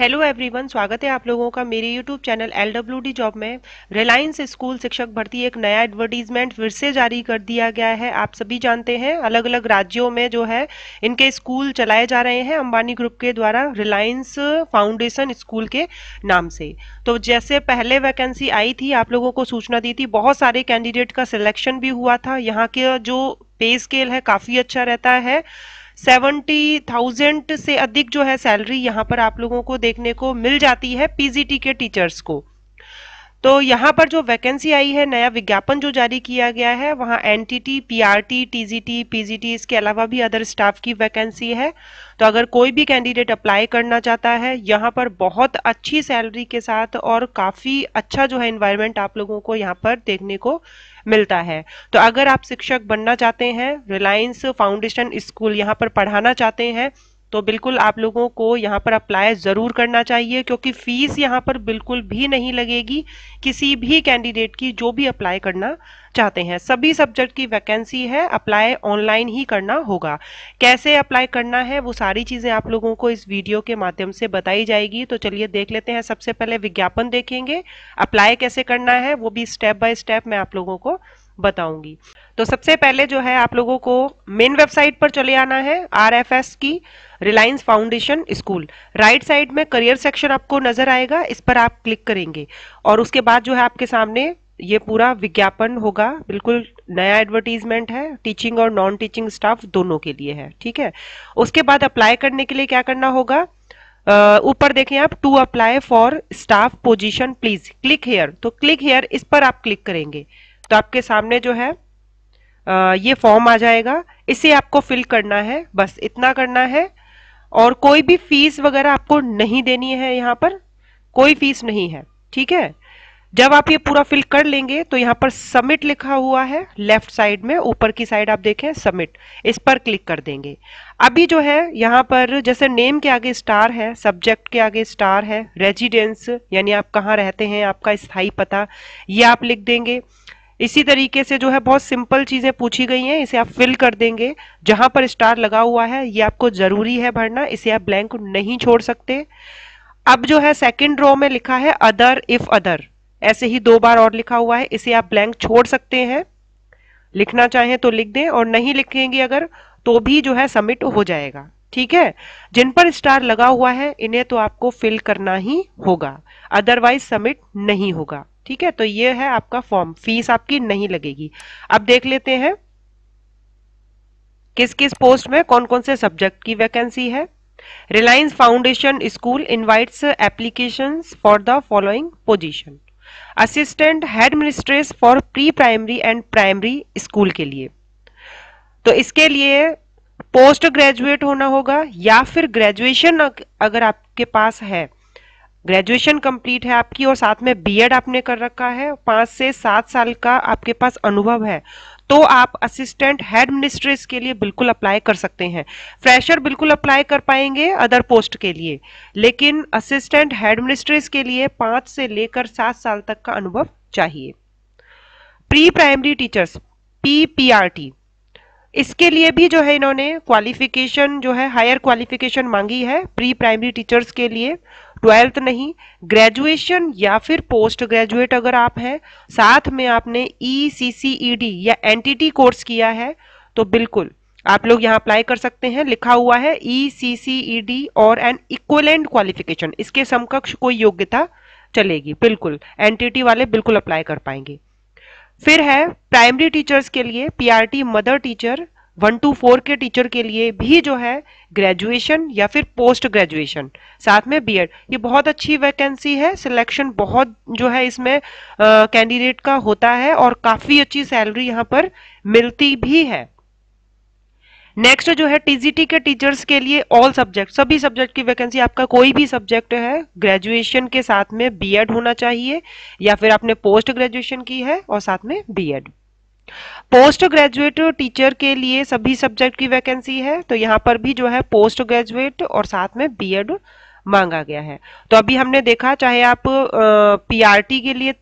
hello everyone स्वागत है आप लोगों का मेरे YouTube channel L W D job में रिलायंस स्कूल शिक्षक भर्ती एक नया एडवर्टीजमेंट फिर से जारी कर दिया गया है आप सभी जानते हैं अलग अलग राज्यों में जो है इनके स्कूल चलाए जा रहे हैं अंबानी ग्रुप के द्वारा रिलायंस फाउंडेशन स्कूल के नाम से तो जैसे पहले वैकेंसी आई थी आप लोगों को सूचना दी थी बहुत सारे कैंडिडेट का सिलेक्शन भी हुआ था यहाँ के जो पे स्केल है काफ़ी अच्छा रहता है सेवेंटी थाउजेंड से अधिक जो है सैलरी यहाँ पर आप लोगों को देखने को मिल जाती है पीजीटी के टीचर्स को तो यहाँ पर जो वैकेंसी आई है नया विज्ञापन जो जारी किया गया है वहाँ एनटीटी, पीआरटी, टीजीटी, पीजीटी इसके अलावा भी अदर स्टाफ की वैकेंसी है तो अगर कोई भी कैंडिडेट अप्लाई करना चाहता है यहाँ पर बहुत अच्छी सैलरी के साथ और काफ़ी अच्छा जो है इन्वायरमेंट आप लोगों को यहाँ पर देखने को मिलता है तो अगर आप शिक्षक बनना चाहते हैं रिलायंस फाउंडेशन स्कूल यहाँ पर पढ़ाना चाहते हैं तो बिल्कुल आप लोगों को यहाँ पर अप्लाई ज़रूर करना चाहिए क्योंकि फ़ीस यहाँ पर बिल्कुल भी नहीं लगेगी किसी भी कैंडिडेट की जो भी अप्लाई करना चाहते हैं सभी सब्जेक्ट की वैकेंसी है अप्लाई ऑनलाइन ही करना होगा कैसे अप्लाई करना है वो सारी चीज़ें आप लोगों को इस वीडियो के माध्यम से बताई जाएगी तो चलिए देख लेते हैं सबसे पहले विज्ञापन देखेंगे अप्लाई कैसे करना है वो भी स्टेप बाय स्टेप मैं आप लोगों को बताऊंगी तो सबसे पहले जो है आप लोगों को मेन वेबसाइट पर चले आना है आरएफएस की Reliance Foundation School right side में करियर सेक्शन आपको नजर आएगा इस पर आप क्लिक करेंगे और उसके बाद जो है आपके सामने ये पूरा विज्ञापन होगा बिल्कुल नया एडवर्टीजमेंट है टीचिंग और नॉन टीचिंग स्टाफ दोनों के लिए है ठीक है उसके बाद अप्लाई करने के लिए क्या करना होगा ऊपर देखें आप to apply for staff position please click here तो क्लिक हेयर इस पर आप क्लिक करेंगे तो आपके सामने जो है आ, ये फॉर्म आ जाएगा इसे आपको फिल करना है बस इतना करना है और कोई भी फीस वगैरह आपको नहीं देनी है यहाँ पर कोई फीस नहीं है ठीक है जब आप ये पूरा फिल कर लेंगे तो यहाँ पर सबमिट लिखा हुआ है लेफ्ट साइड में ऊपर की साइड आप देखें सबमिट इस पर क्लिक कर देंगे अभी जो है यहाँ पर जैसे नेम के आगे स्टार है सब्जेक्ट के आगे स्टार है रेजिडेंस यानी आप कहाँ रहते हैं आपका स्थायी पता ये आप लिख देंगे इसी तरीके से जो है बहुत सिंपल चीज़ें पूछी गई हैं इसे आप फिल कर देंगे जहां पर स्टार लगा हुआ है ये आपको ज़रूरी है भरना इसे आप ब्लैंक नहीं छोड़ सकते अब जो है सेकंड रो में लिखा है अदर इफ अदर ऐसे ही दो बार और लिखा हुआ है इसे आप ब्लैंक छोड़ सकते हैं लिखना चाहें तो लिख दें और नहीं लिखेंगे अगर तो भी जो है सबमिट हो जाएगा ठीक है जिन पर स्टार लगा हुआ है इन्हें तो आपको फिल करना ही होगा अदरवाइज सबमिट नहीं होगा ठीक है तो ये है आपका फॉर्म फीस आपकी नहीं लगेगी अब देख लेते हैं किस किस पोस्ट में कौन कौन से सब्जेक्ट की वैकेंसी है Reliance Foundation School invites application for the following position assistant headmistress for pre primary and primary school के लिए तो इसके लिए पोस्ट ग्रेजुएट होना होगा या फिर ग्रेजुएशन अगर आपके पास है ग्रेजुएशन कंप्लीट है आपकी और साथ में बीएड आपने कर रखा है पांच से सात साल का आपके पास अनुभव है तो आप असिस्टेंट हेड मिनिस्ट्रेस के लिए बिल्कुल अप्लाई कर सकते हैं फ्रेशर बिल्कुल अप्लाई कर पाएंगे अदर पोस्ट के लिए लेकिन असिस्टेंट हेड मिनिस्ट्रेस के लिए पांच से लेकर सात साल तक का अनुभव चाहिए pre primary teachers P P R T इसके लिए भी जो है इन्होंने क्वालिफिकेशन जो है हायर क्वालिफिकेशन मांगी है प्री प्राइमरी टीचर्स के लिए ट्वेल्थ नहीं ग्रेजुएशन या फिर पोस्ट ग्रेजुएट अगर आप हैं साथ में आपने ई सी सी डी या एन टी टी कोर्स किया है तो बिल्कुल आप लोग यहाँ अप्लाई कर सकते हैं लिखा हुआ है E C C E D और एन इक्वलेंट क्वालिफिकेशन इसके समकक्ष कोई योग्यता चलेगी बिल्कुल एनटीटी वाले बिल्कुल अप्लाई कर पाएंगे फिर है प्राइमरी टीचर्स के लिए PRT mother teacher one two four के टीचर के लिए भी जो है ग्रेजुएशन या फिर पोस्ट ग्रेजुएशन साथ में एड ये बहुत अच्छी वैकेंसी है सिलेक्शन बहुत जो है इसमें कैंडिडेट का होता है और काफ़ी अच्छी सैलरी यहाँ पर मिलती भी है नेक्स्ट जो है टीजीटी के टीचर्स के लिए ऑल सब्जेक्ट सभी सब्जेक्ट की वैकेंसी आपका कोई भी सब्जेक्ट है ग्रेजुएशन के साथ में बीएड होना चाहिए या फिर आपने पोस्ट ग्रेजुएशन की है और साथ में बीएड पोस्ट ग्रेजुएट टीचर के लिए सभी सब्जेक्ट की वैकेंसी है तो यहाँ पर भी जो है पोस्ट ग्रेजुएट और साथ में बीएड मांगा गया है तो अभी हमने देखा चाहे आप पीआरटी के लिए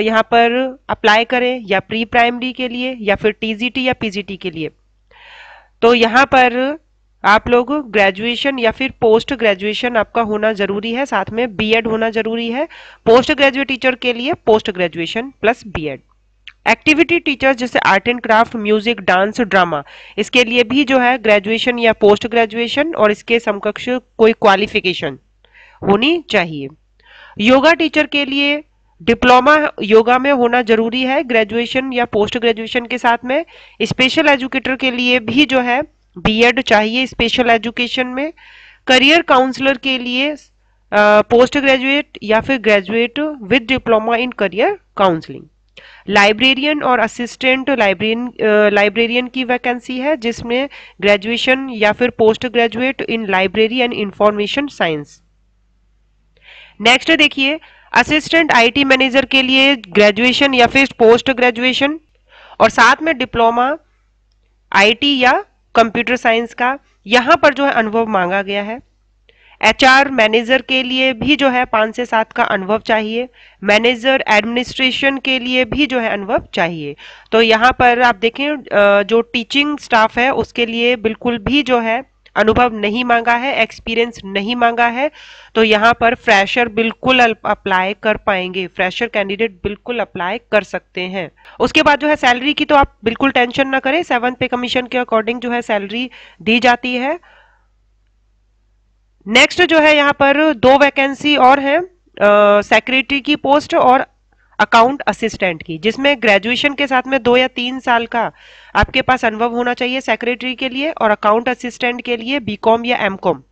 यहाँ पर अप्लाई करें या प्री प्राइमरी के लिए या फिर टीजीटी या पीजीटी के लिए तो यहाँ पर आप लोग ग्रेजुएशन या फिर पोस्ट ग्रेजुएशन आपका होना जरूरी है साथ में बीएड होना जरूरी है पोस्ट ग्रेजुएट टीचर के लिए post graduation plus BEd activity teachers जैसे art and craft music dance drama इसके लिए भी जो है ग्रेजुएशन या पोस्ट ग्रेजुएशन और इसके समकक्ष कोई क्वालिफिकेशन होनी चाहिए योगा टीचर के लिए डिप्लोमा योगा में होना जरूरी है ग्रेजुएशन या पोस्ट ग्रेजुएशन के साथ में स्पेशल एजुकेटर के लिए भी जो है बीएड चाहिए स्पेशल एजुकेशन में करियर काउंसलर के लिए पोस्ट ग्रेजुएट या फिर graduate with diploma in career counselling librarian और असिस्टेंट लाइब्रेरियन लाइब्रेरियन की वैकेंसी है जिसमें ग्रेजुएशन या फिर post graduate in library and information science next देखिए असिस्टेंट आईटी मैनेजर के लिए ग्रेजुएशन या फिर पोस्ट ग्रेजुएशन और साथ में डिप्लोमा आईटी या कंप्यूटर साइंस का यहां पर जो है अनुभव मांगा गया है एचआर मैनेजर के लिए भी जो है पाँच से सात का अनुभव चाहिए मैनेजर एडमिनिस्ट्रेशन के लिए भी जो है अनुभव चाहिए तो यहाँ पर आप देखें जो टीचिंग स्टाफ है उसके लिए बिल्कुल भी जो है अनुभव नहीं मांगा है एक्सपीरियंस नहीं मांगा है तो यहाँ पर फ्रेशर बिल्कुल अप्लाई कर पाएंगे फ्रेशर कैंडिडेट बिल्कुल अप्लाई कर सकते हैं उसके बाद जो है सैलरी की तो आप बिल्कुल टेंशन ना करें सेवन पे कमीशन के अकॉर्डिंग जो है सैलरी दी जाती है नेक्स्ट जो है यहाँ पर दो वैकेंसी और है सेक्रेटरी की पोस्ट और अकाउंट असिस्टेंट की जिसमें ग्रेजुएशन के साथ में दो या तीन साल का आपके पास अनुभव होना चाहिए सेक्रेटरी के लिए और अकाउंट असिस्टेंट के लिए बीकॉम या एमकॉम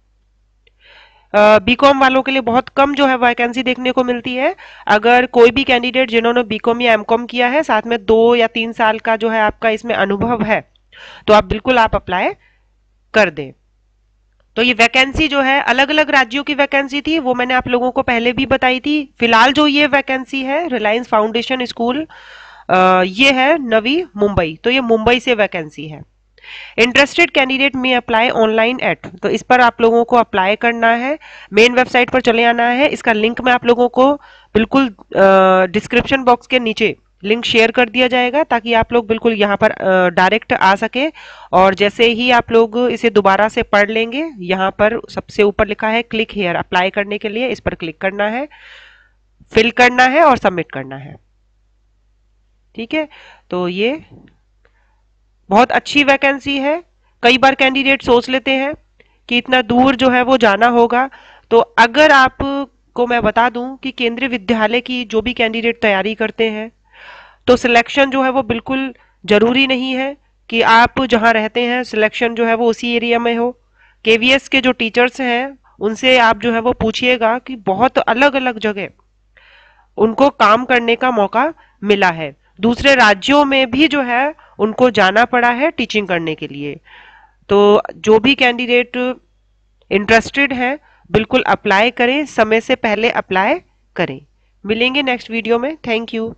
बीकॉम वालों के लिए बहुत कम जो है वैकेंसी देखने को मिलती है अगर कोई भी कैंडिडेट जिन्होंने बीकॉम या एमकॉम किया है साथ में दो या तीन साल का जो है आपका इसमें अनुभव है तो आप बिल्कुल आप अप्लाई कर दें तो ये वैकेंसी जो है अलग अलग राज्यों की वैकेंसी थी वो मैंने आप लोगों को पहले भी बताई थी फिलहाल जो ये वैकेंसी है रिलायंस फाउंडेशन स्कूल ये है नवी मुंबई तो ये मुंबई से वैकेंसी है इंटरेस्टेड कैंडिडेट में अप्लाई ऑनलाइन एट तो इस पर आप लोगों को अप्लाई करना है मेन वेबसाइट पर चले आना है इसका लिंक मैं आप लोगों को बिल्कुल डिस्क्रिप्शन बॉक्स के नीचे लिंक शेयर कर दिया जाएगा ताकि आप लोग बिल्कुल यहाँ पर डायरेक्ट आ सके और जैसे ही आप लोग इसे दोबारा से पढ़ लेंगे यहाँ पर सबसे ऊपर लिखा है क्लिक हेयर अप्लाई करने के लिए इस पर क्लिक करना है फिल करना है और सबमिट करना है ठीक है तो ये बहुत अच्छी वैकेंसी है कई बार कैंडिडेट सोच लेते हैं कि इतना दूर जो है वो जाना होगा तो अगर आपको मैं बता दूं कि केंद्रीय विद्यालय की जो भी कैंडिडेट तैयारी करते हैं तो सिलेक्शन जो है वो बिल्कुल ज़रूरी नहीं है कि आप जहाँ रहते हैं सिलेक्शन जो है वो उसी एरिया में हो के के जो टीचर्स हैं उनसे आप जो है वो पूछिएगा कि बहुत अलग अलग जगह उनको काम करने का मौका मिला है दूसरे राज्यों में भी जो है उनको जाना पड़ा है टीचिंग करने के लिए तो जो भी कैंडिडेट इंटरेस्टेड हैं बिल्कुल अप्लाई करें समय से पहले अप्लाई करें मिलेंगे नेक्स्ट वीडियो में थैंक यू